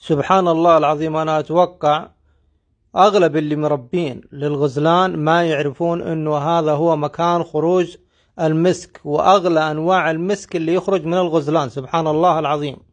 سبحان الله العظيم أنا أتوقع أغلب اللي مربين للغزلان ما يعرفون أنه هذا هو مكان خروج المسك وأغلى أنواع المسك اللي يخرج من الغزلان سبحان الله العظيم